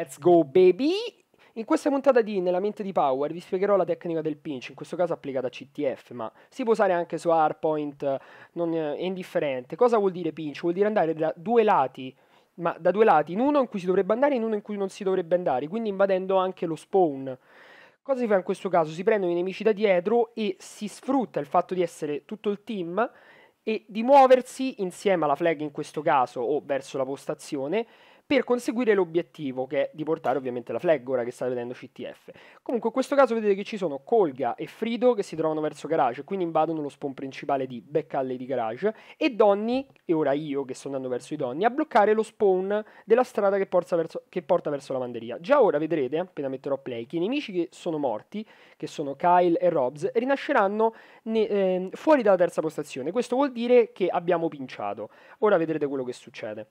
Let's go baby! In questa puntata di Nella mente di Power vi spiegherò la tecnica del pinch, in questo caso applicata a CTF, ma si può usare anche su hardpoint, eh, non eh, è indifferente. Cosa vuol dire pinch? Vuol dire andare da due lati, ma da due lati, in uno in cui si dovrebbe andare e in uno in cui non si dovrebbe andare, quindi invadendo anche lo spawn. Cosa si fa in questo caso? Si prendono i nemici da dietro e si sfrutta il fatto di essere tutto il team e di muoversi insieme alla flag in questo caso o verso la postazione per conseguire l'obiettivo che è di portare ovviamente la flaggora che sta vedendo CTF. Comunque in questo caso vedete che ci sono Colga e Frido che si trovano verso Garage, quindi invadono lo spawn principale di Back di Garage e Donny, e ora io che sto andando verso i Donny, a bloccare lo spawn della strada che, verso, che porta verso, la manderia. Già ora vedrete, appena metterò play, che i nemici che sono morti, che sono Kyle e Robs, rinasceranno ne, eh, fuori dalla terza postazione. Questo vuol dire che abbiamo pinciato. Ora vedrete quello che succede.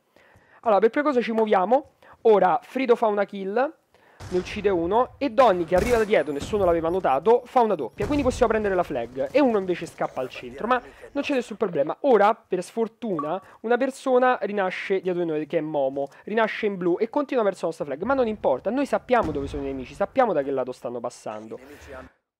Allora, per prima cosa ci muoviamo. Ora, Frido fa una kill, ne uccide uno, e Donny, che arriva da dietro, nessuno l'aveva notato, fa una doppia. Quindi possiamo prendere la flag. E uno invece scappa al centro, ma non c'è nessun problema. Ora, per sfortuna, una persona rinasce dietro di noi, che è Momo. Rinasce in blu e continua verso la nostra flag. Ma non importa, noi sappiamo dove sono i nemici, sappiamo da che lato stanno passando.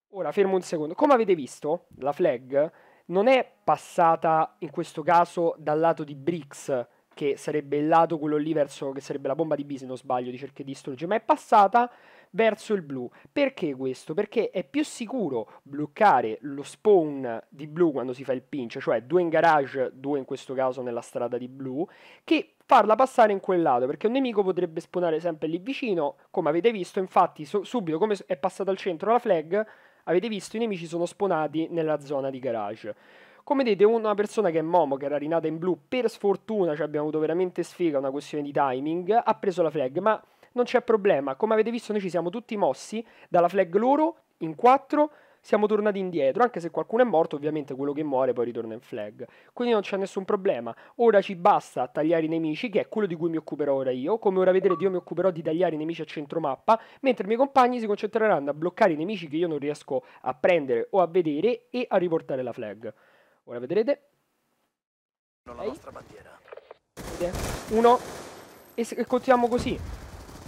Ora, fermo un secondo. Come avete visto, la flag non è passata, in questo caso, dal lato di Bricks, che sarebbe il lato quello lì verso che sarebbe la bomba di B se non sbaglio di cerca di distruggere, ma è passata verso il blu. Perché questo? Perché è più sicuro bloccare lo spawn di blu quando si fa il pinch, cioè due in garage, due in questo caso nella strada di blu, che farla passare in quel lato, perché un nemico potrebbe spawnare sempre lì vicino, come avete visto, infatti so, subito come è passata al centro la flag, avete visto i nemici sono spawnati nella zona di garage come vedete una persona che è Momo che era rinata in blu per sfortuna cioè abbiamo avuto veramente sfiga una questione di timing ha preso la flag ma non c'è problema come avete visto noi ci siamo tutti mossi dalla flag loro in 4 siamo tornati indietro, anche se qualcuno è morto, ovviamente quello che muore poi ritorna in flag. Quindi non c'è nessun problema. Ora ci basta tagliare i nemici, che è quello di cui mi occuperò ora io. Come ora vedrete io mi occuperò di tagliare i nemici a centro mappa, mentre i miei compagni si concentreranno a bloccare i nemici che io non riesco a prendere o a vedere e a riportare la flag. Ora vedrete. Non la nostra bandiera. Uno. E, e continuiamo così.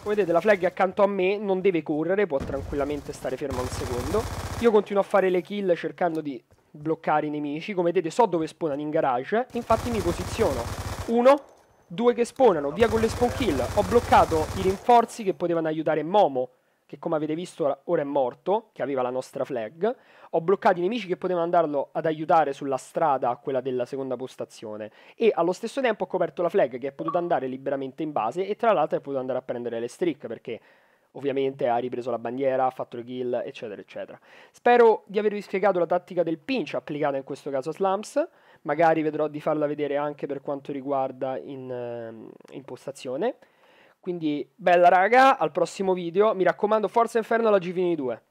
Come vedete la flag è accanto a me, non deve correre, può tranquillamente stare fermo un secondo. Io continuo a fare le kill cercando di bloccare i nemici. Come vedete so dove spawnano in garage, infatti mi posiziono. Uno, due che spawnano, via con le spawn kill. Ho bloccato i rinforzi che potevano aiutare Momo che come avete visto ora è morto, che aveva la nostra flag, ho bloccato i nemici che potevano andarlo ad aiutare sulla strada a quella della seconda postazione e allo stesso tempo ho coperto la flag che è potuta andare liberamente in base e tra l'altro è potuto andare a prendere le streak perché ovviamente ha ripreso la bandiera, ha fatto le kill, eccetera, eccetera. Spero di avervi spiegato la tattica del pinch applicata in questo caso a Slums, magari vedrò di farla vedere anche per quanto riguarda in, ehm, in postazione. Quindi bella raga, al prossimo video. Mi raccomando, Forza Inferno alla Givini 2.